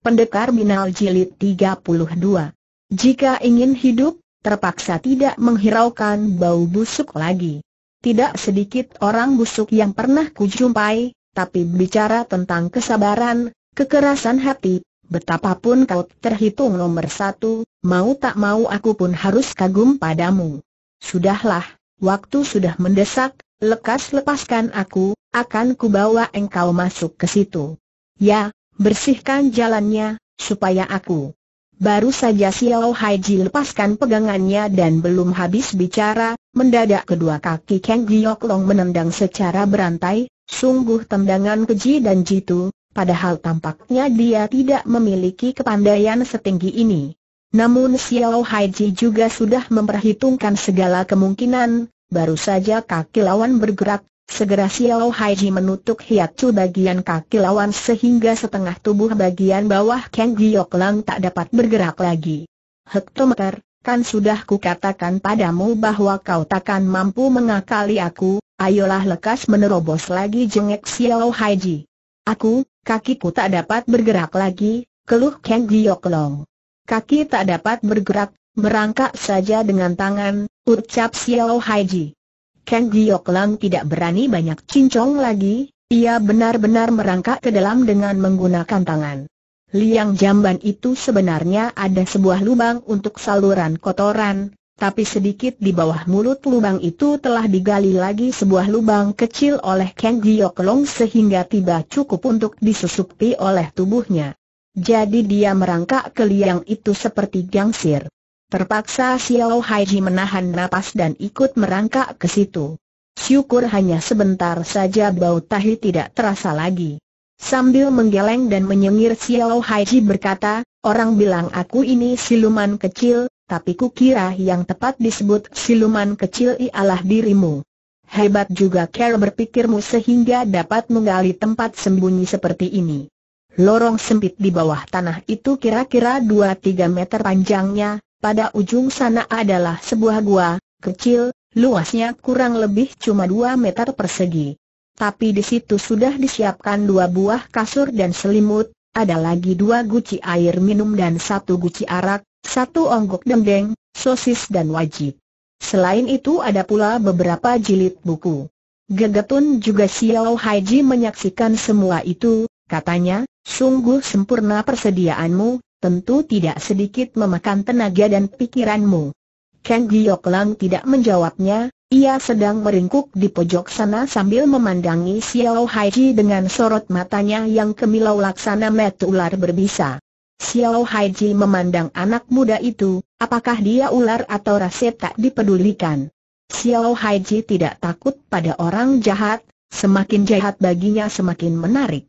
Pendekar Binal Jilid 32 Jika ingin hidup, terpaksa tidak menghiraukan bau busuk lagi. Tidak sedikit orang busuk yang pernah kujumpai, tapi bicara tentang kesabaran, kekerasan hati, betapapun kau terhitung nomor satu, mau tak mau aku pun harus kagum padamu. Sudahlah, waktu sudah mendesak, lekas lepaskan aku, akan kubawa engkau masuk ke situ. Ya, bersihkan jalannya, supaya aku. Baru saja Xiao Haiji lepaskan pegangannya dan belum habis bicara, mendadak kedua kaki Kang Giok menendang secara berantai, sungguh tendangan keji dan jitu, padahal tampaknya dia tidak memiliki kepandaian setinggi ini. Namun Xiao Haiji juga sudah memperhitungkan segala kemungkinan, baru saja kaki lawan bergerak, Segera Xiao Haiji menutup hiacu bagian kaki lawan sehingga setengah tubuh bagian bawah Kang Giok Lang tak dapat bergerak lagi. Hektometer, kan sudah kukatakan padamu bahwa kau takkan mampu mengakali aku, ayolah lekas menerobos lagi jengek Xiao Haiji. Aku, kakiku tak dapat bergerak lagi, keluh Kang Giok Long. Kaki tak dapat bergerak, merangkak saja dengan tangan, ucap Xiao Haiji. Kang Giok Lang tidak berani banyak cincong lagi, ia benar-benar merangkak ke dalam dengan menggunakan tangan. Liang jamban itu sebenarnya ada sebuah lubang untuk saluran kotoran, tapi sedikit di bawah mulut lubang itu telah digali lagi sebuah lubang kecil oleh Kang Gyoklong sehingga tiba cukup untuk disusupi oleh tubuhnya. Jadi dia merangkak ke liang itu seperti gangsir. Terpaksa Xiao Haiji menahan napas dan ikut merangkak ke situ. Syukur hanya sebentar saja bau tahi tidak terasa lagi. Sambil menggeleng dan menyengir Xiao Haiji berkata, orang bilang aku ini siluman kecil, tapi ku kira yang tepat disebut siluman kecil ialah dirimu. Hebat juga Carol berpikirmu sehingga dapat menggali tempat sembunyi seperti ini. Lorong sempit di bawah tanah itu kira-kira 2-3 meter panjangnya, pada ujung sana adalah sebuah gua, kecil, luasnya kurang lebih cuma 2 meter persegi. Tapi di situ sudah disiapkan dua buah kasur dan selimut, ada lagi dua guci air minum dan satu guci arak, satu onggok dendeng, sosis dan wajib. Selain itu ada pula beberapa jilid buku. Gegetun juga Xiao Haiji menyaksikan semua itu, katanya, sungguh sempurna persediaanmu, tentu tidak sedikit memakan tenaga dan pikiranmu. Kang Giok Lang tidak menjawabnya, ia sedang meringkuk di pojok sana sambil memandangi Xiao Haiji dengan sorot matanya yang kemilau laksana met ular berbisa. Xiao Haiji memandang anak muda itu, apakah dia ular atau rasa tak dipedulikan. Xiao Haiji tidak takut pada orang jahat, semakin jahat baginya semakin menarik.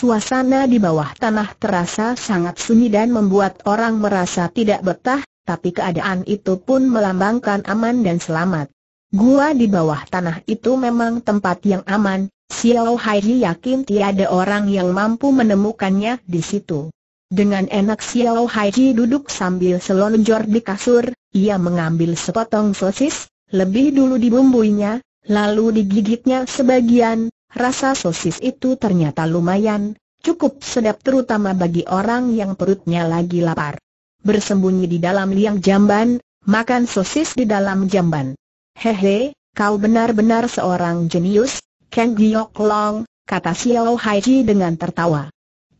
Suasana di bawah tanah terasa sangat sunyi dan membuat orang merasa tidak betah, tapi keadaan itu pun melambangkan aman dan selamat. Gua di bawah tanah itu memang tempat yang aman, Xiao Hai yakin tiada orang yang mampu menemukannya di situ. Dengan enak Xiao Hai duduk sambil selonjor di kasur, ia mengambil sepotong sosis, lebih dulu dibumbuinya, lalu digigitnya sebagian, Rasa sosis itu ternyata lumayan, cukup sedap terutama bagi orang yang perutnya lagi lapar. Bersembunyi di dalam liang jamban, makan sosis di dalam jamban. Hehe, kau benar-benar seorang jenius, Kang Giok Long, kata Xiao Haiji dengan tertawa.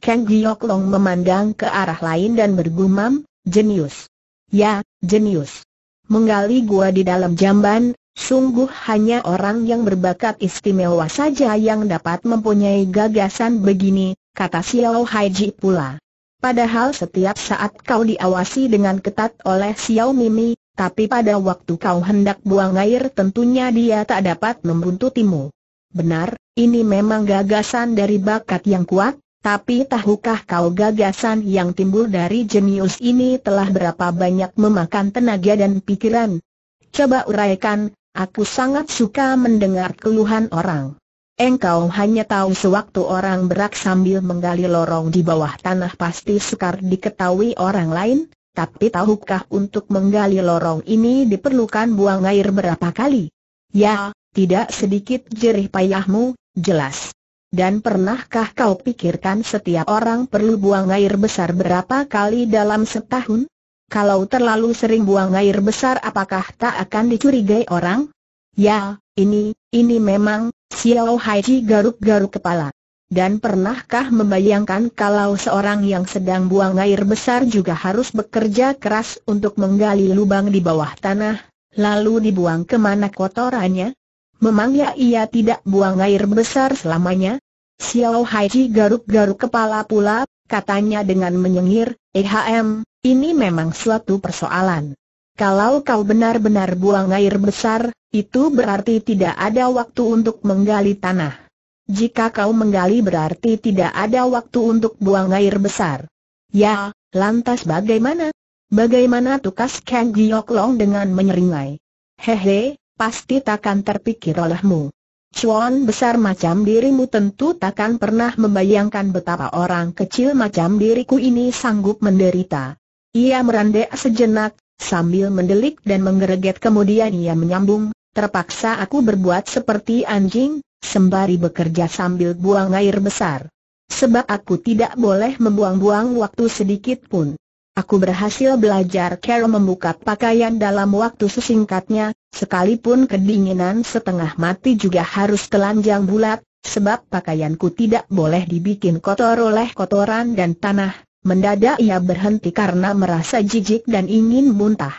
Kang Giok Long memandang ke arah lain dan bergumam, jenius. Ya, jenius. Menggali gua di dalam jamban, Sungguh hanya orang yang berbakat istimewa saja yang dapat mempunyai gagasan begini, kata Xiao Haiji pula. Padahal setiap saat kau diawasi dengan ketat oleh Xiao Mimi, tapi pada waktu kau hendak buang air tentunya dia tak dapat membuntutimu. Benar, ini memang gagasan dari bakat yang kuat, tapi tahukah kau gagasan yang timbul dari jenius ini telah berapa banyak memakan tenaga dan pikiran? Coba uraikan, Aku sangat suka mendengar keluhan orang. Engkau hanya tahu sewaktu orang berak sambil menggali lorong di bawah tanah pasti sukar diketahui orang lain, tapi tahukah untuk menggali lorong ini diperlukan buang air berapa kali? Ya, tidak sedikit jerih payahmu, jelas. Dan pernahkah kau pikirkan setiap orang perlu buang air besar berapa kali dalam setahun? Kalau terlalu sering buang air besar apakah tak akan dicurigai orang? Ya, ini, ini memang, Xiao Haiji garuk-garuk kepala. Dan pernahkah membayangkan kalau seorang yang sedang buang air besar juga harus bekerja keras untuk menggali lubang di bawah tanah, lalu dibuang kemana kotorannya? Memang ya ia tidak buang air besar selamanya? Xiao Haiji garuk-garuk kepala pula, katanya dengan menyengir, Ehm, ini memang suatu persoalan. Kalau kau benar-benar buang air besar, itu berarti tidak ada waktu untuk menggali tanah. Jika kau menggali berarti tidak ada waktu untuk buang air besar. Ya, lantas bagaimana? Bagaimana tukas Kang Giok Long dengan menyeringai? Hehe, pasti takkan terpikir olehmu. Cuan besar macam dirimu tentu takkan pernah membayangkan betapa orang kecil macam diriku ini sanggup menderita. Ia merandek sejenak, sambil mendelik dan menggereget kemudian ia menyambung, terpaksa aku berbuat seperti anjing, sembari bekerja sambil buang air besar. Sebab aku tidak boleh membuang-buang waktu sedikit pun. Aku berhasil belajar cara membuka pakaian dalam waktu sesingkatnya, sekalipun kedinginan setengah mati juga harus telanjang bulat, sebab pakaianku tidak boleh dibikin kotor oleh kotoran dan tanah, Mendadak ia berhenti karena merasa jijik dan ingin muntah.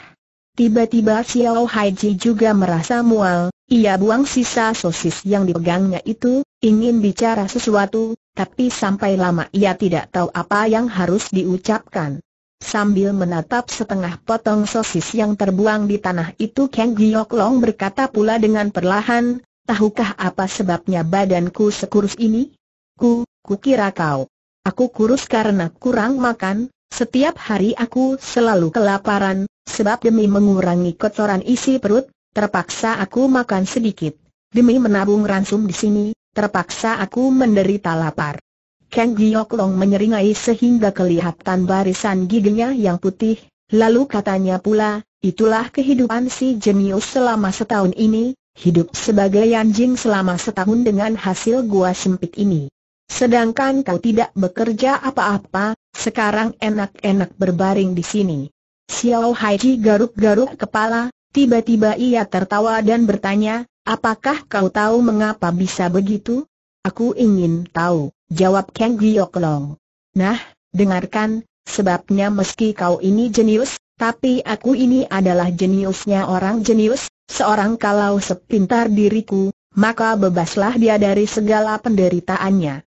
Tiba-tiba Xiao Haiji juga merasa mual, ia buang sisa sosis yang dipegangnya itu, ingin bicara sesuatu, tapi sampai lama ia tidak tahu apa yang harus diucapkan. Sambil menatap setengah potong sosis yang terbuang di tanah itu Kang Giok Long berkata pula dengan perlahan, Tahukah apa sebabnya badanku sekurus ini? Ku, ku kira kau Aku kurus karena kurang makan, setiap hari aku selalu kelaparan, sebab demi mengurangi kotoran isi perut, terpaksa aku makan sedikit. Demi menabung ransum di sini, terpaksa aku menderita lapar. Kang Giok Long menyeringai sehingga kelihatan barisan giginya yang putih, lalu katanya pula, itulah kehidupan si jenius selama setahun ini, hidup sebagai anjing selama setahun dengan hasil gua sempit ini. Sedangkan kau tidak bekerja apa-apa, sekarang enak-enak berbaring di sini. Xiao Haiji garuk-garuk kepala, tiba-tiba ia tertawa dan bertanya, apakah kau tahu mengapa bisa begitu? Aku ingin tahu, jawab Kang Giok Long. Nah, dengarkan, sebabnya meski kau ini jenius, tapi aku ini adalah jeniusnya orang jenius, seorang kalau sepintar diriku, maka bebaslah dia dari segala penderitaannya.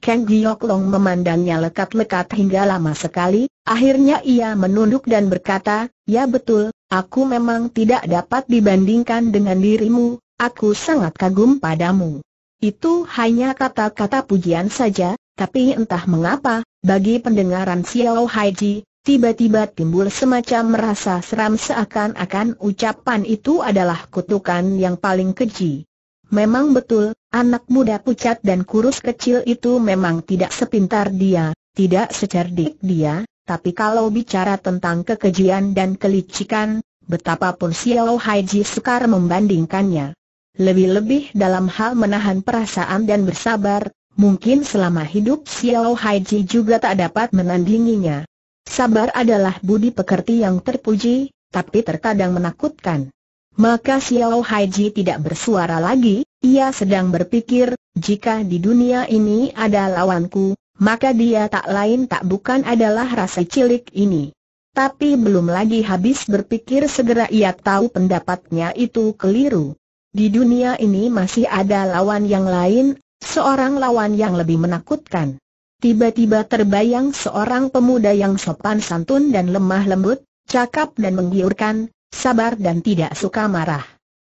Kang Giok Long memandangnya lekat-lekat hingga lama sekali, akhirnya ia menunduk dan berkata, Ya betul, aku memang tidak dapat dibandingkan dengan dirimu, aku sangat kagum padamu. Itu hanya kata-kata pujian saja, tapi entah mengapa, bagi pendengaran Xiao Haiji, tiba-tiba timbul semacam merasa seram seakan-akan ucapan itu adalah kutukan yang paling keji. Memang betul, anak muda pucat dan kurus kecil itu memang tidak sepintar dia, tidak secerdik dia, tapi kalau bicara tentang kekejian dan kelicikan, betapapun Xiao Haiji sukar membandingkannya. Lebih-lebih dalam hal menahan perasaan dan bersabar, mungkin selama hidup Xiao Haiji juga tak dapat menandinginya. Sabar adalah budi pekerti yang terpuji, tapi terkadang menakutkan. Maka Xiao Haiji tidak bersuara lagi, ia sedang berpikir, jika di dunia ini ada lawanku, maka dia tak lain tak bukan adalah rasa cilik ini. Tapi belum lagi habis berpikir segera ia tahu pendapatnya itu keliru. Di dunia ini masih ada lawan yang lain, seorang lawan yang lebih menakutkan. Tiba-tiba terbayang seorang pemuda yang sopan santun dan lemah lembut, cakap dan menggiurkan, sabar dan tidak suka marah.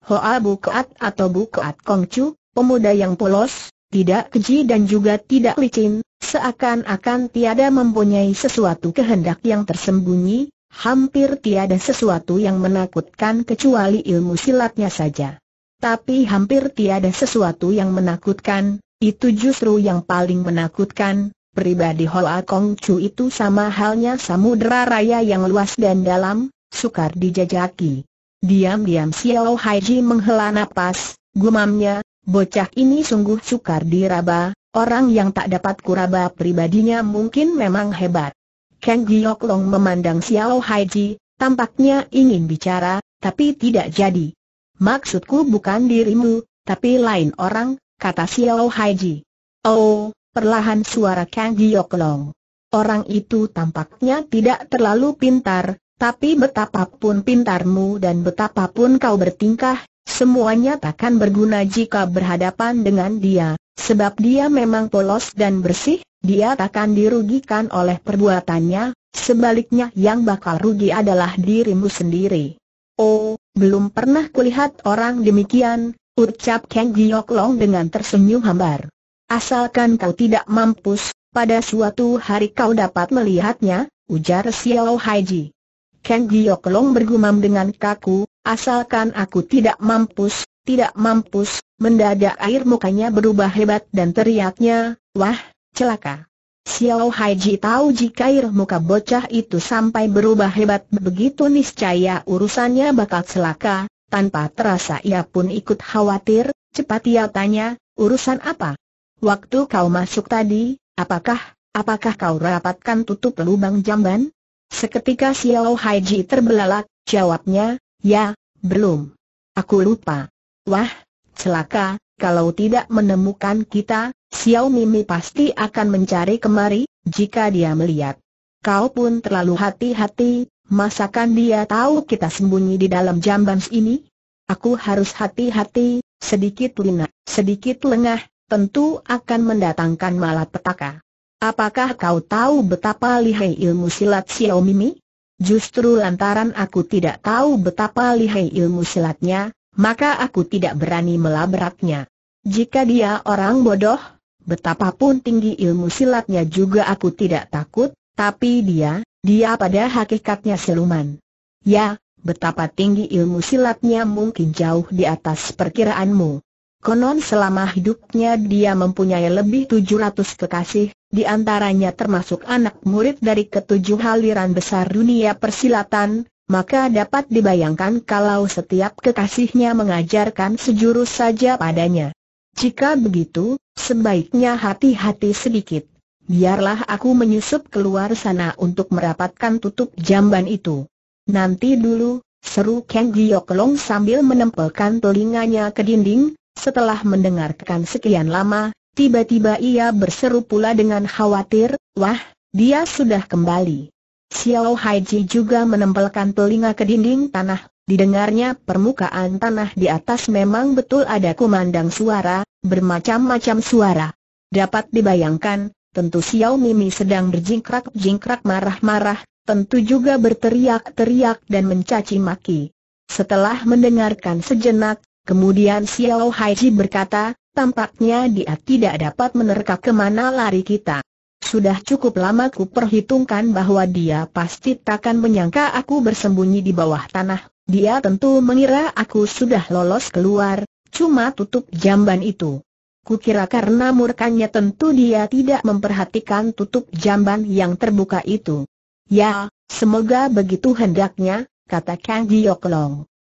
Hoa Keat atau Bu Keat Kongcu, pemuda yang polos, tidak keji dan juga tidak licin, seakan-akan tiada mempunyai sesuatu kehendak yang tersembunyi, hampir tiada sesuatu yang menakutkan kecuali ilmu silatnya saja. Tapi hampir tiada sesuatu yang menakutkan, itu justru yang paling menakutkan, Pribadi Hoa Kong itu sama halnya samudera raya yang luas dan dalam, sukar dijajaki. Diam-diam Xiao Haiji menghela nafas, gumamnya, bocah ini sungguh sukar diraba, orang yang tak dapat kuraba pribadinya mungkin memang hebat. Kang Giok Long memandang Xiao Haiji, tampaknya ingin bicara, tapi tidak jadi. Maksudku bukan dirimu, tapi lain orang, kata Xiao Haiji. Oh, perlahan suara Kang Giok Long. Orang itu tampaknya tidak terlalu pintar, tapi betapapun pintarmu dan betapapun kau bertingkah, semuanya takkan berguna jika berhadapan dengan dia, sebab dia memang polos dan bersih, dia takkan dirugikan oleh perbuatannya, sebaliknya yang bakal rugi adalah dirimu sendiri. Oh, belum pernah kulihat orang demikian, ucap Kang Giok Long dengan tersenyum hambar. Asalkan kau tidak mampus, pada suatu hari kau dapat melihatnya, ujar Xiao Haiji. Kang Giok Long bergumam dengan kaku, asalkan aku tidak mampus, tidak mampus, mendadak air mukanya berubah hebat dan teriaknya, wah, celaka. Xiao Haiji tahu jika air muka bocah itu sampai berubah hebat begitu niscaya urusannya bakal celaka, tanpa terasa ia pun ikut khawatir, cepat ia tanya, urusan apa? Waktu kau masuk tadi, apakah, apakah kau rapatkan tutup lubang jamban? Seketika Xiao Haiji terbelalak, jawabnya, ya, belum. Aku lupa. Wah, celaka, kalau tidak menemukan kita, Xiao Mimi pasti akan mencari kemari, jika dia melihat. Kau pun terlalu hati-hati, masakan dia tahu kita sembunyi di dalam jamban ini? Aku harus hati-hati, sedikit lina, sedikit lengah, tentu akan mendatangkan malapetaka. Apakah kau tahu betapa lihai ilmu silat Xiao Mimi? Justru lantaran aku tidak tahu betapa lihai ilmu silatnya, maka aku tidak berani melabraknya. Jika dia orang bodoh, betapapun tinggi ilmu silatnya juga aku tidak takut, tapi dia, dia pada hakikatnya siluman. Ya, betapa tinggi ilmu silatnya mungkin jauh di atas perkiraanmu. Konon selama hidupnya dia mempunyai lebih 700 kekasih, di antaranya termasuk anak murid dari ketujuh aliran besar dunia persilatan, maka dapat dibayangkan kalau setiap kekasihnya mengajarkan sejurus saja padanya. Jika begitu, sebaiknya hati-hati sedikit. Biarlah aku menyusup keluar sana untuk merapatkan tutup jamban itu. Nanti dulu, seru Kang Gioklong sambil menempelkan telinganya ke dinding, setelah mendengarkan sekian lama, tiba-tiba ia berseru pula dengan khawatir, wah, dia sudah kembali. Xiao Haiji juga menempelkan telinga ke dinding tanah, didengarnya permukaan tanah di atas memang betul ada kumandang suara, bermacam-macam suara. Dapat dibayangkan, tentu Xiao Mimi sedang berjingkrak-jingkrak marah-marah, tentu juga berteriak-teriak dan mencaci maki. Setelah mendengarkan sejenak, Kemudian Xiao Haiji berkata, tampaknya dia tidak dapat menerka kemana lari kita. Sudah cukup lama ku perhitungkan bahwa dia pasti takkan menyangka aku bersembunyi di bawah tanah. Dia tentu mengira aku sudah lolos keluar, cuma tutup jamban itu. Kukira karena murkanya tentu dia tidak memperhatikan tutup jamban yang terbuka itu. Ya, semoga begitu hendaknya, kata Kang Giok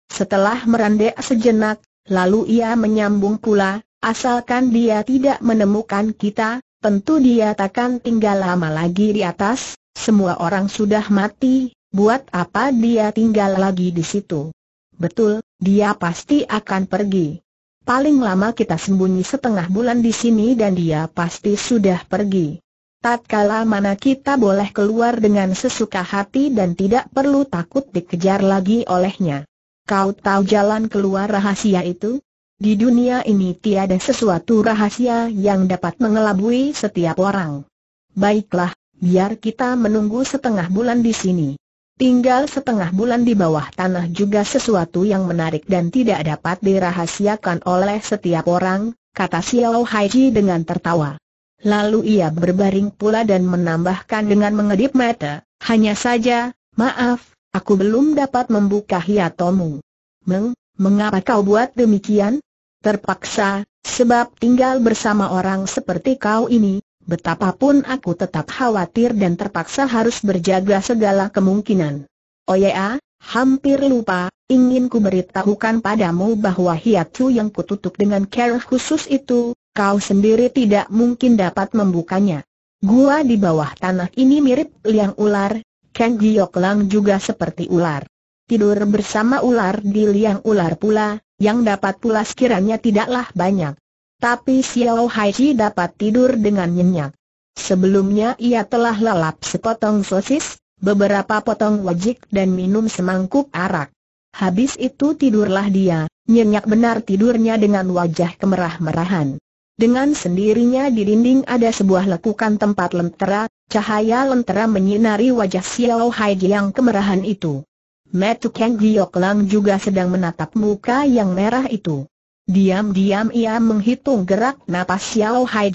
setelah merendek sejenak, lalu ia menyambung pula, asalkan dia tidak menemukan kita, tentu dia takkan tinggal lama lagi di atas, semua orang sudah mati, buat apa dia tinggal lagi di situ? Betul, dia pasti akan pergi. Paling lama kita sembunyi setengah bulan di sini dan dia pasti sudah pergi. Tatkala mana kita boleh keluar dengan sesuka hati dan tidak perlu takut dikejar lagi olehnya. Kau tahu jalan keluar rahasia itu? Di dunia ini tiada sesuatu rahasia yang dapat mengelabui setiap orang. Baiklah, biar kita menunggu setengah bulan di sini. Tinggal setengah bulan di bawah tanah juga sesuatu yang menarik dan tidak dapat dirahasiakan oleh setiap orang, kata Xiao Haiji dengan tertawa. Lalu ia berbaring pula dan menambahkan dengan mengedip mata, hanya saja, maaf, Aku belum dapat membuka hiatomu. Meng, mengapa kau buat demikian? Terpaksa, sebab tinggal bersama orang seperti kau ini, betapapun aku tetap khawatir dan terpaksa harus berjaga segala kemungkinan. Oh ya, hampir lupa, ingin ku beritahukan padamu bahwa hiatu yang kututup dengan care khusus itu, kau sendiri tidak mungkin dapat membukanya. Gua di bawah tanah ini mirip liang ular, Kang Gioklang juga seperti ular. Tidur bersama ular di liang ular pula, yang dapat pula sekiranya tidaklah banyak. Tapi Xiao Haiji dapat tidur dengan nyenyak. Sebelumnya ia telah lelap sepotong sosis, beberapa potong wajik dan minum semangkuk arak. Habis itu tidurlah dia, nyenyak benar tidurnya dengan wajah kemerah-merahan. Dengan sendirinya di dinding ada sebuah lekukan tempat lentera, cahaya lentera menyinari wajah Xiao Hai yang kemerahan itu. Metu Kang Giok Lang juga sedang menatap muka yang merah itu. Diam-diam ia menghitung gerak napas Xiao Hai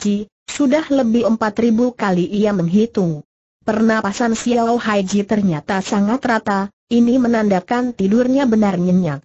sudah lebih 4000 kali ia menghitung. Pernapasan Xiao Hai ternyata sangat rata, ini menandakan tidurnya benar nyenyak.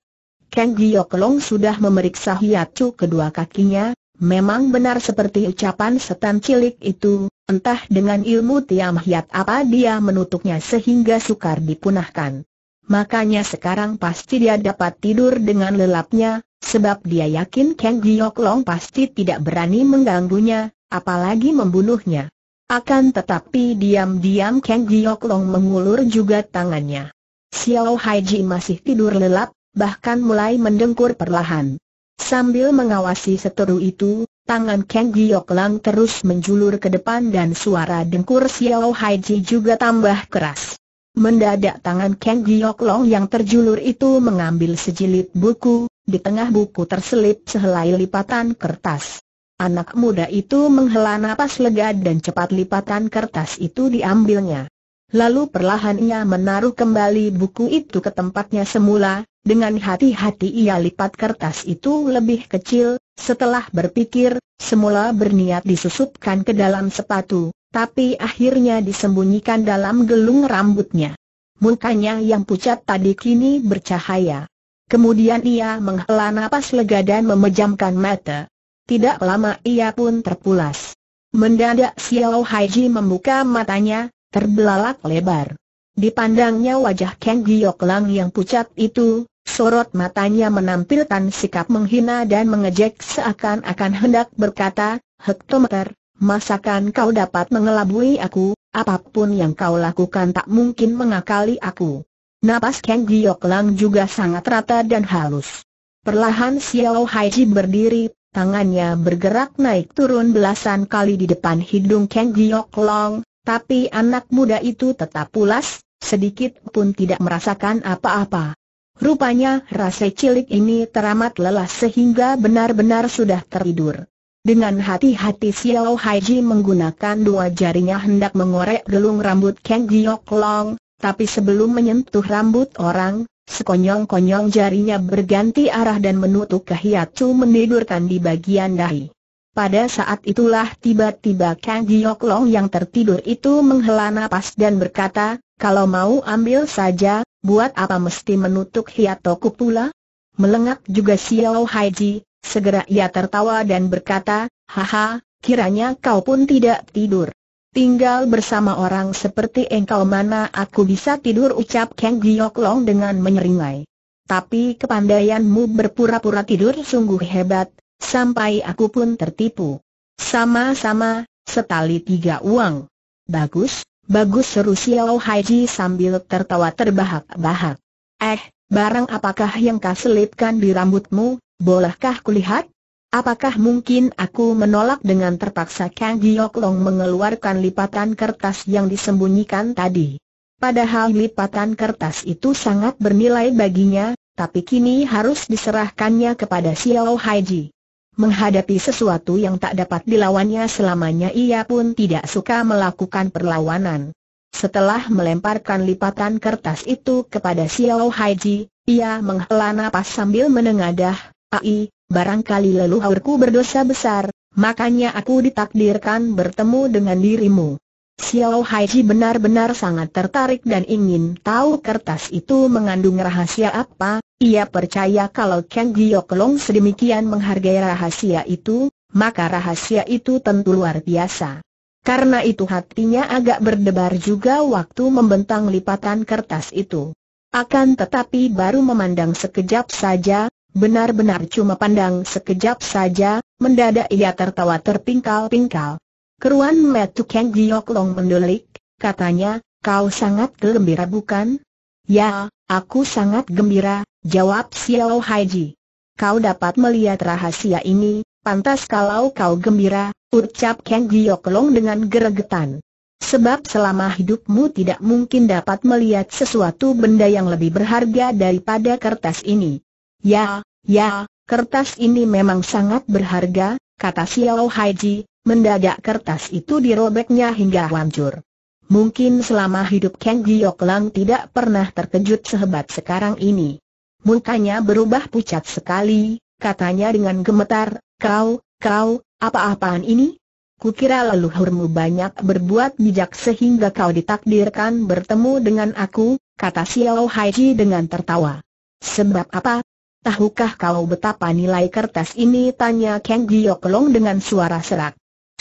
Kang Giok Long sudah memeriksa hiacu kedua kakinya, Memang benar seperti ucapan setan cilik itu, entah dengan ilmu tiam hiat apa dia menutupnya sehingga sukar dipunahkan. Makanya sekarang pasti dia dapat tidur dengan lelapnya, sebab dia yakin Kang Giok Long pasti tidak berani mengganggunya, apalagi membunuhnya. Akan tetapi diam-diam Kang Giok Long mengulur juga tangannya. Xiao Haiji masih tidur lelap, bahkan mulai mendengkur perlahan. Sambil mengawasi seteru itu, tangan Kang Giok Lang terus menjulur ke depan dan suara dengkur Xiao Hai Ji juga tambah keras. Mendadak tangan Kang Giok Long yang terjulur itu mengambil sejilid buku, di tengah buku terselip sehelai lipatan kertas. Anak muda itu menghela nafas lega dan cepat lipatan kertas itu diambilnya. Lalu perlahan ia menaruh kembali buku itu ke tempatnya semula, dengan hati-hati ia lipat kertas itu lebih kecil, setelah berpikir, semula berniat disusupkan ke dalam sepatu, tapi akhirnya disembunyikan dalam gelung rambutnya. Mukanya yang pucat tadi kini bercahaya. Kemudian ia menghela napas lega dan memejamkan mata. Tidak lama ia pun terpulas. Mendadak Xiao Haiji membuka matanya, terbelalak lebar. Dipandangnya wajah Kang Giok Lang yang pucat itu, sorot matanya menampilkan sikap menghina dan mengejek seakan-akan hendak berkata, Hektometer, masakan kau dapat mengelabui aku, apapun yang kau lakukan tak mungkin mengakali aku. Napas Kang Giok Lang juga sangat rata dan halus. Perlahan Xiao Haiji berdiri, tangannya bergerak naik turun belasan kali di depan hidung Kang Giok Lang, tapi anak muda itu tetap pulas, sedikit pun tidak merasakan apa-apa. Rupanya rasa cilik ini teramat lelah sehingga benar-benar sudah tertidur. Dengan hati-hati Xiao Haiji menggunakan dua jarinya hendak mengorek gelung rambut Kang Giok Long, tapi sebelum menyentuh rambut orang, sekonyong-konyong jarinya berganti arah dan menutup ke kehiacu menidurkan di bagian dahi. Pada saat itulah tiba-tiba Kang Giok Long yang tertidur itu menghela napas dan berkata, kalau mau ambil saja, buat apa mesti menutup Hiatoku pula? Melengak juga Xiao Haiji, segera ia tertawa dan berkata, Haha, kiranya kau pun tidak tidur. Tinggal bersama orang seperti engkau mana aku bisa tidur ucap Kang long dengan menyeringai. Tapi kepandaianmu berpura-pura tidur sungguh hebat, sampai aku pun tertipu. Sama-sama, setali tiga uang. Bagus, Bagus seru Xiao Haiji sambil tertawa terbahak-bahak. Eh, barang apakah yang kau selipkan di rambutmu, bolehkah kulihat? Apakah mungkin aku menolak dengan terpaksa Kang Giok Long mengeluarkan lipatan kertas yang disembunyikan tadi? Padahal lipatan kertas itu sangat bernilai baginya, tapi kini harus diserahkannya kepada Xiao Haiji. Menghadapi sesuatu yang tak dapat dilawannya selamanya ia pun tidak suka melakukan perlawanan. Setelah melemparkan lipatan kertas itu kepada Xiao Haiji, ia menghela napas sambil menengadah, Ai, barangkali leluhurku berdosa besar, makanya aku ditakdirkan bertemu dengan dirimu. Xiao Haiji benar-benar sangat tertarik dan ingin tahu kertas itu mengandung rahasia apa. Ia percaya kalau Kang Gyoklong sedemikian menghargai rahasia itu, maka rahasia itu tentu luar biasa. Karena itu hatinya agak berdebar juga waktu membentang lipatan kertas itu. Akan tetapi baru memandang sekejap saja, benar-benar cuma pandang sekejap saja, mendadak ia tertawa terpingkal-pingkal. Keruan metu Kang Giok Long mendelik, katanya, kau sangat gembira bukan? Ya, aku sangat gembira, jawab Xiao Haiji. Kau dapat melihat rahasia ini, pantas kalau kau gembira, ucap Kang Giok Long dengan geregetan. Sebab selama hidupmu tidak mungkin dapat melihat sesuatu benda yang lebih berharga daripada kertas ini. Ya, ya, kertas ini memang sangat berharga, kata Xiao Haiji, Mendadak kertas itu dirobeknya hingga hancur. Mungkin selama hidup Kang Giok Lang tidak pernah terkejut sehebat sekarang ini. Mukanya berubah pucat sekali, katanya dengan gemetar, kau, kau, apa-apaan ini? Kukira leluhurmu banyak berbuat bijak sehingga kau ditakdirkan bertemu dengan aku, kata Xiao Haiji dengan tertawa. Sebab apa? Tahukah kau betapa nilai kertas ini? Tanya Kang Giok Long dengan suara serak.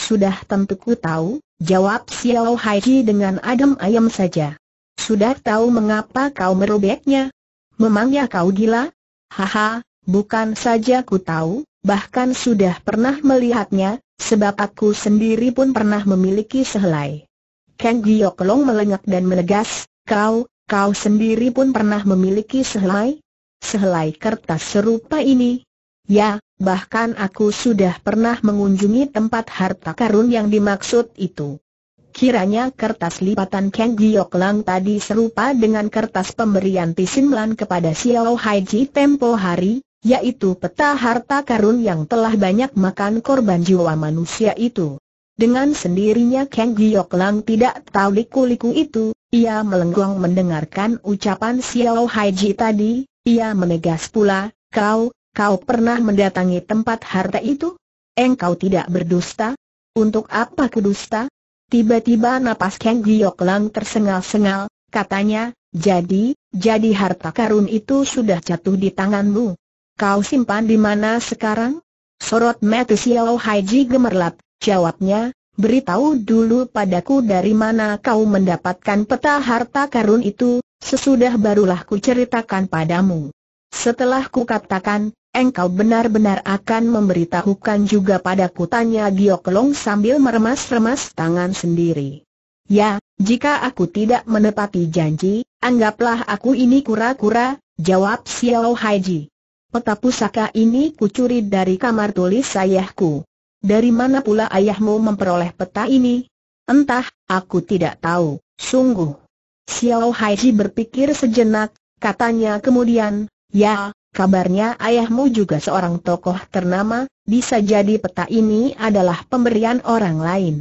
Sudah tentu ku tahu, jawab Xiao Haiji dengan adem ayem saja. Sudah tahu mengapa kau merobeknya? Memangnya kau gila? Haha, bukan saja ku tahu, bahkan sudah pernah melihatnya, sebab aku sendiri pun pernah memiliki sehelai. Kang Giok Long melengak dan menegas, kau, kau sendiri pun pernah memiliki sehelai? Sehelai kertas serupa ini, Ya, bahkan aku sudah pernah mengunjungi tempat harta karun yang dimaksud itu. Kiranya kertas lipatan Kang Giok Lang tadi serupa dengan kertas pemberian Lan kepada Xiao Haiji tempo hari, yaitu peta harta karun yang telah banyak makan korban jiwa manusia itu. Dengan sendirinya Kang Giok Lang tidak tahu liku-liku itu, ia melenggong mendengarkan ucapan Xiao Haiji tadi, ia menegas pula, kau, Kau pernah mendatangi tempat harta itu? Engkau tidak berdusta? Untuk apa kudusta? Tiba-tiba napas Kang Giok Lang tersengal-sengal, katanya, jadi, jadi harta karun itu sudah jatuh di tanganmu. Kau simpan di mana sekarang? Sorot mata Xiao Haiji gemerlap, jawabnya, beritahu dulu padaku dari mana kau mendapatkan peta harta karun itu, sesudah barulah ku ceritakan padamu. Setelah ku katakan, engkau benar-benar akan memberitahukan juga padaku tanya Giokelong sambil meremas-remas tangan sendiri. Ya, jika aku tidak menepati janji, anggaplah aku ini kura-kura, jawab Xiao Haiji. Peta pusaka ini kucuri dari kamar tulis ayahku. Dari mana pula ayahmu memperoleh peta ini? Entah, aku tidak tahu, sungguh. Xiao Haiji berpikir sejenak, katanya kemudian, ya, Kabarnya ayahmu juga seorang tokoh ternama, bisa jadi peta ini adalah pemberian orang lain.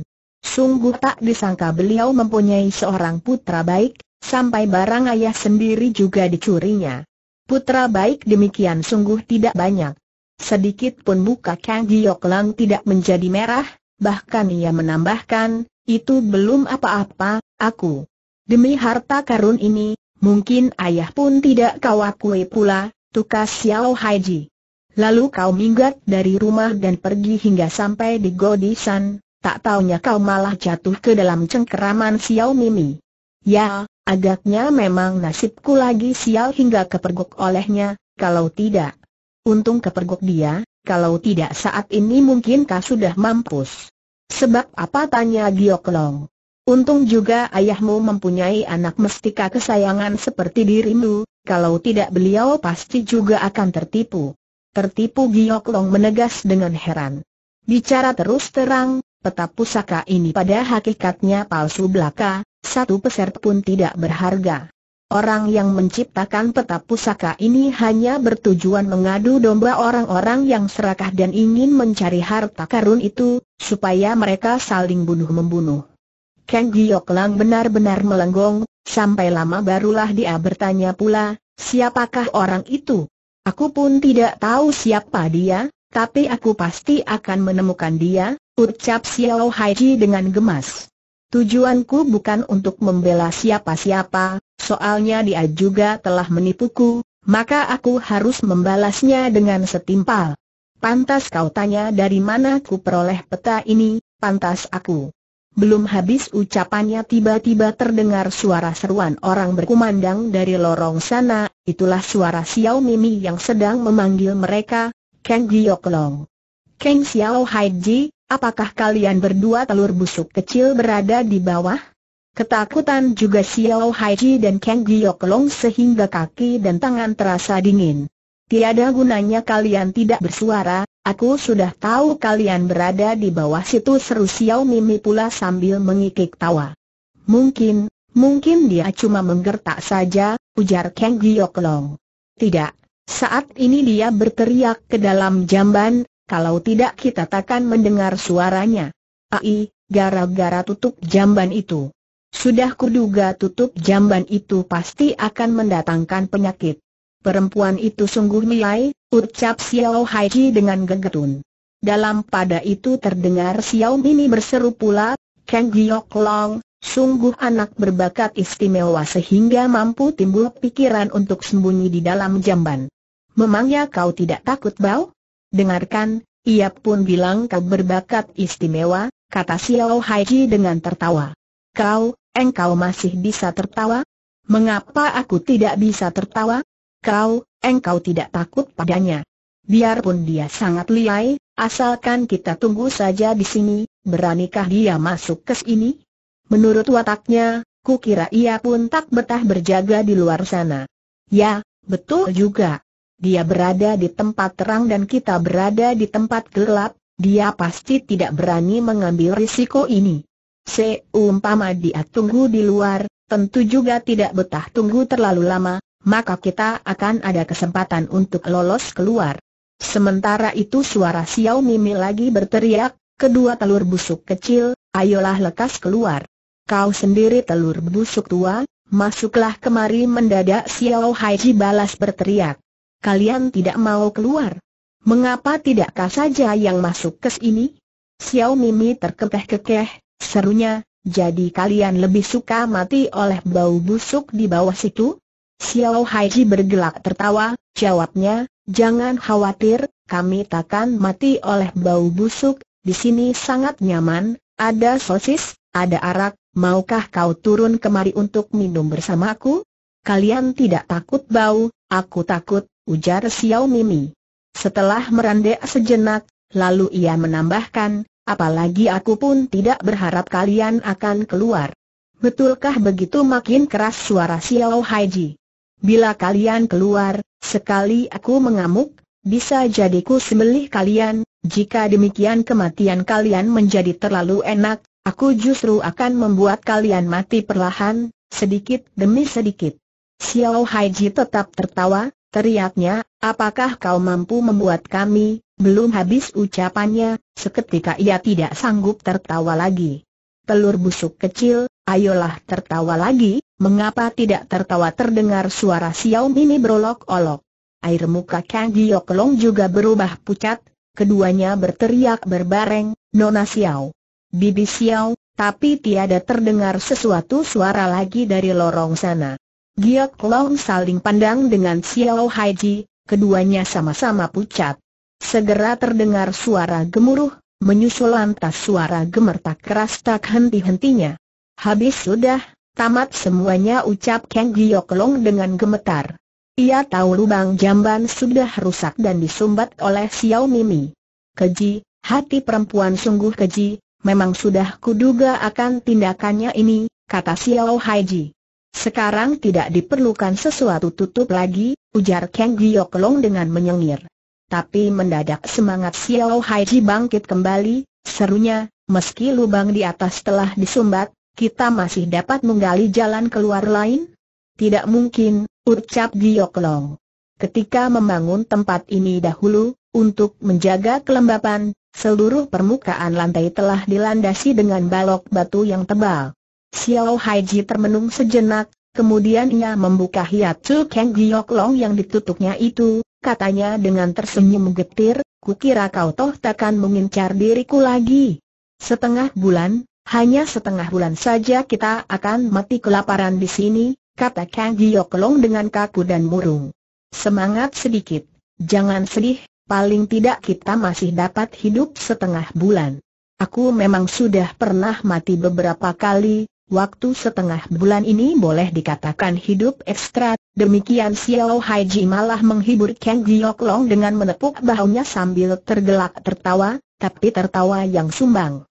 Sungguh tak disangka beliau mempunyai seorang putra baik, sampai barang ayah sendiri juga dicurinya. Putra baik demikian sungguh tidak banyak. Sedikit pun muka Kang Giok Lang tidak menjadi merah, bahkan ia menambahkan, itu belum apa-apa, aku. Demi harta karun ini, mungkin ayah pun tidak kau akui pula, Tukas Xiao Haiji. Lalu kau minggat dari rumah dan pergi hingga sampai di Godisan, tak taunya kau malah jatuh ke dalam cengkeraman Xiao Mimi. Ya, agaknya memang nasibku lagi sial hingga kepergok olehnya, kalau tidak. Untung kepergok dia, kalau tidak saat ini mungkin kau sudah mampus. Sebab apa tanya Gioklong? Untung juga ayahmu mempunyai anak mestika kesayangan seperti dirimu, kalau tidak beliau pasti juga akan tertipu. Tertipu Giok Long menegas dengan heran. Bicara terus terang, peta pusaka ini pada hakikatnya palsu belaka, satu peser pun tidak berharga. Orang yang menciptakan peta pusaka ini hanya bertujuan mengadu domba orang-orang yang serakah dan ingin mencari harta karun itu, supaya mereka saling bunuh-membunuh. Kang Giok Lang benar-benar melenggong, sampai lama barulah dia bertanya pula, siapakah orang itu? Aku pun tidak tahu siapa dia, tapi aku pasti akan menemukan dia, ucap Xiao Haiji dengan gemas. Tujuanku bukan untuk membela siapa-siapa, soalnya dia juga telah menipuku, maka aku harus membalasnya dengan setimpal. Pantas kau tanya dari mana ku peroleh peta ini, pantas aku belum habis ucapannya tiba-tiba terdengar suara seruan orang berkumandang dari lorong sana, itulah suara Xiao Mimi yang sedang memanggil mereka, Kang Giok Long. Kang Xiao Hai apakah kalian berdua telur busuk kecil berada di bawah? Ketakutan juga Xiao Hai dan Kang Giok Long sehingga kaki dan tangan terasa dingin. Tiada gunanya kalian tidak bersuara, Aku sudah tahu kalian berada di bawah situ seru Xiao Mimi pula sambil mengikik tawa. Mungkin, mungkin dia cuma menggertak saja, ujar Kang Long. Tidak, saat ini dia berteriak ke dalam jamban, kalau tidak kita takkan mendengar suaranya. Ai, gara-gara tutup jamban itu. Sudah kuduga tutup jamban itu pasti akan mendatangkan penyakit. Perempuan itu sungguh miai, ucap Xiao Haiji dengan gegetun. Dalam pada itu terdengar Xiao Mini berseru pula, Kang Giok Long, sungguh anak berbakat istimewa sehingga mampu timbul pikiran untuk sembunyi di dalam jamban. Memangnya kau tidak takut bau? Dengarkan, ia pun bilang kau berbakat istimewa, kata Xiao Haiji dengan tertawa. Kau, engkau masih bisa tertawa? Mengapa aku tidak bisa tertawa? engkau, engkau tidak takut padanya. Biarpun dia sangat liai, asalkan kita tunggu saja di sini, beranikah dia masuk ke sini? Menurut wataknya, ku kira ia pun tak betah berjaga di luar sana. Ya, betul juga. Dia berada di tempat terang dan kita berada di tempat gelap, dia pasti tidak berani mengambil risiko ini. Seumpama dia tunggu di luar, tentu juga tidak betah tunggu terlalu lama, maka kita akan ada kesempatan untuk lolos keluar. Sementara itu suara Xiao Mimi lagi berteriak, kedua telur busuk kecil, ayolah lekas keluar. Kau sendiri telur busuk tua, masuklah kemari mendadak Xiao Haiji balas berteriak. Kalian tidak mau keluar. Mengapa tidakkah saja yang masuk ke sini? Xiao Mimi terkekeh-kekeh, serunya, jadi kalian lebih suka mati oleh bau busuk di bawah situ? Xiao Haiji bergelak tertawa, jawabnya, jangan khawatir, kami takkan mati oleh bau busuk, di sini sangat nyaman, ada sosis, ada arak, maukah kau turun kemari untuk minum bersamaku? Kalian tidak takut bau, aku takut, ujar Xiao Mimi. Setelah merandek sejenak, lalu ia menambahkan, apalagi aku pun tidak berharap kalian akan keluar. Betulkah begitu makin keras suara Xiao Haiji? Bila kalian keluar, sekali aku mengamuk, bisa jadi ku sembelih kalian, jika demikian kematian kalian menjadi terlalu enak, aku justru akan membuat kalian mati perlahan, sedikit demi sedikit. Xiao Haiji tetap tertawa, teriaknya, apakah kau mampu membuat kami, belum habis ucapannya, seketika ia tidak sanggup tertawa lagi. Telur busuk kecil, Ayolah tertawa lagi, mengapa tidak tertawa terdengar suara Xiao ini berolok-olok. Air muka Kang Gioklong juga berubah pucat, keduanya berteriak berbareng, Nona Xiao. Bibi Xiao, tapi tiada terdengar sesuatu suara lagi dari lorong sana. Giok Long saling pandang dengan Xiao Haiji, keduanya sama-sama pucat. Segera terdengar suara gemuruh, menyusul lantas suara gemertak keras tak henti-hentinya. Habis sudah, tamat semuanya ucap Kang Giok Long dengan gemetar. Ia tahu lubang jamban sudah rusak dan disumbat oleh Xiao Mimi. Keji, hati perempuan sungguh keji, memang sudah kuduga akan tindakannya ini, kata Xiao Haiji. Sekarang tidak diperlukan sesuatu tutup lagi, ujar Kang Giok Long dengan menyengir. Tapi mendadak semangat Xiao Haiji bangkit kembali, serunya, meski lubang di atas telah disumbat, kita masih dapat menggali jalan keluar lain? Tidak mungkin, ucap Giok Ketika membangun tempat ini dahulu, untuk menjaga kelembapan, seluruh permukaan lantai telah dilandasi dengan balok batu yang tebal. Xiao Haiji termenung sejenak, kemudian ia membuka hiacu Kang Giok yang ditutupnya itu, katanya dengan tersenyum getir, kukira kau toh takkan mengincar diriku lagi. Setengah bulan, hanya setengah bulan saja kita akan mati kelaparan di sini, kata Kang Long dengan kaku dan murung. Semangat sedikit, jangan sedih, paling tidak kita masih dapat hidup setengah bulan. Aku memang sudah pernah mati beberapa kali, waktu setengah bulan ini boleh dikatakan hidup ekstra. Demikian Xiao Haiji malah menghibur Kang Long dengan menepuk bahunya sambil tergelak tertawa, tapi tertawa yang sumbang.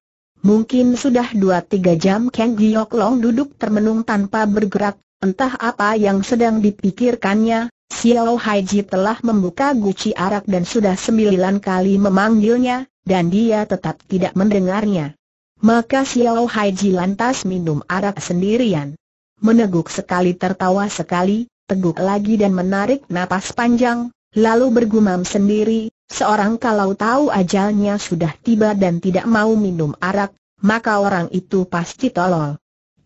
Mungkin sudah dua tiga jam Kang Giok Long duduk termenung tanpa bergerak, entah apa yang sedang dipikirkannya, Xiao Haiji telah membuka guci arak dan sudah sembilan kali memanggilnya, dan dia tetap tidak mendengarnya. Maka Xiao Haiji lantas minum arak sendirian. Meneguk sekali tertawa sekali, teguk lagi dan menarik napas panjang, lalu bergumam sendiri, Seorang kalau tahu ajalnya sudah tiba dan tidak mau minum arak, maka orang itu pasti tolol.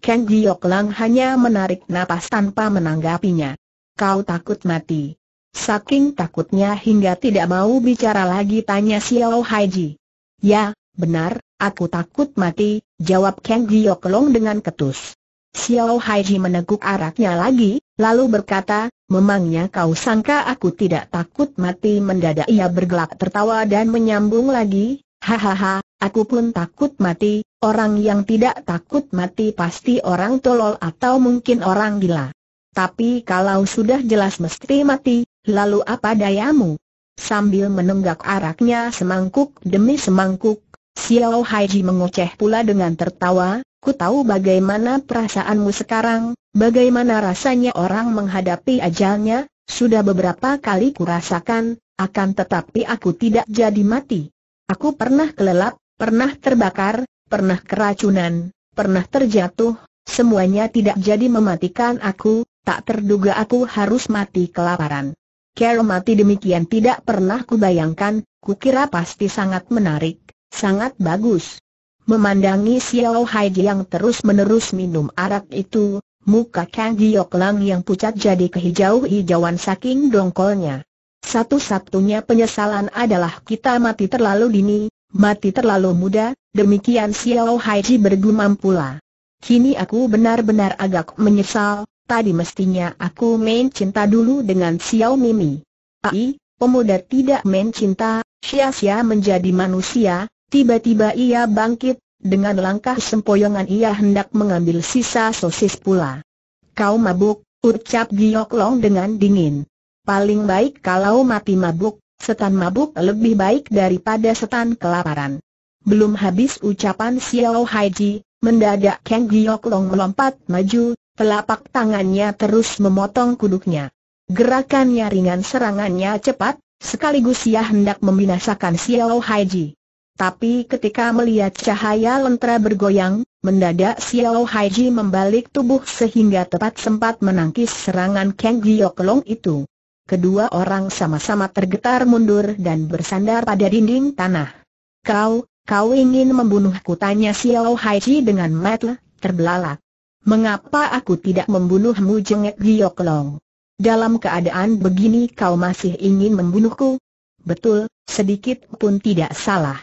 Ken Giok Lang hanya menarik napas tanpa menanggapinya. Kau takut mati. Saking takutnya hingga tidak mau bicara lagi tanya Xiao Haiji. Ya, benar, aku takut mati, jawab Ken Giok Long dengan ketus. Xiao Haiji meneguk araknya lagi, lalu berkata, Memangnya kau sangka aku tidak takut mati mendadak ia bergelak tertawa dan menyambung lagi, hahaha, aku pun takut mati, orang yang tidak takut mati pasti orang tolol atau mungkin orang gila. Tapi kalau sudah jelas mesti mati, lalu apa dayamu? Sambil menenggak araknya semangkuk demi semangkuk, Xiao Haiji mengoceh pula dengan tertawa, ku tahu bagaimana perasaanmu sekarang, bagaimana rasanya orang menghadapi ajalnya, sudah beberapa kali ku rasakan, akan tetapi aku tidak jadi mati. Aku pernah kelelap, pernah terbakar, pernah keracunan, pernah terjatuh, semuanya tidak jadi mematikan aku, tak terduga aku harus mati kelaparan. Kero mati demikian tidak pernah kubayangkan, kukira pasti sangat menarik, Sangat bagus. Memandangi Xiao Hai yang terus-menerus minum arak itu, muka Kang Giok Lang yang pucat jadi kehijau-hijauan saking dongkolnya. Satu-satunya penyesalan adalah kita mati terlalu dini, mati terlalu muda, demikian Xiao Hai bergumam pula. Kini aku benar-benar agak menyesal, tadi mestinya aku main cinta dulu dengan Xiao Mimi. Ai, pemuda tidak main cinta, sia-sia menjadi manusia, Tiba-tiba ia bangkit, dengan langkah sempoyongan ia hendak mengambil sisa sosis pula. Kau mabuk, ucap Giok Long dengan dingin. Paling baik kalau mati mabuk, setan mabuk lebih baik daripada setan kelaparan. Belum habis ucapan Xiao Haiji, mendadak Kang Giok Long melompat maju, telapak tangannya terus memotong kuduknya. Gerakannya ringan serangannya cepat, sekaligus ia hendak membinasakan Xiao Haiji. Tapi ketika melihat cahaya lentera bergoyang, mendadak Xiao Haiji membalik tubuh sehingga tepat sempat menangkis serangan Kang Giok Long itu. Kedua orang sama-sama tergetar mundur dan bersandar pada dinding tanah. Kau, kau ingin membunuhku tanya Xiao Haiji dengan mata terbelalak. Mengapa aku tidak membunuhmu jengek Giok Long? Dalam keadaan begini kau masih ingin membunuhku? Betul, sedikit pun tidak salah.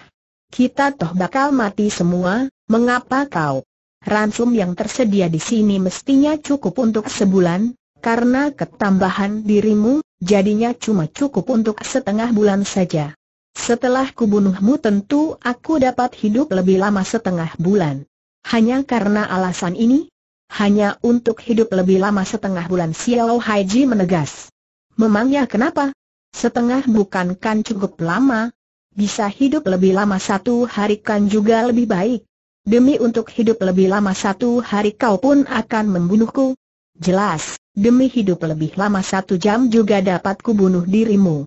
Kita toh bakal mati semua, mengapa kau? Ransum yang tersedia di sini mestinya cukup untuk sebulan, karena ketambahan dirimu, jadinya cuma cukup untuk setengah bulan saja. Setelah kubunuhmu tentu aku dapat hidup lebih lama setengah bulan. Hanya karena alasan ini? Hanya untuk hidup lebih lama setengah bulan Xiao Haiji menegas. Memangnya kenapa? Setengah bukankan cukup lama, bisa hidup lebih lama satu hari kan juga lebih baik. Demi untuk hidup lebih lama satu hari kau pun akan membunuhku. Jelas, demi hidup lebih lama satu jam juga dapat kubunuh dirimu.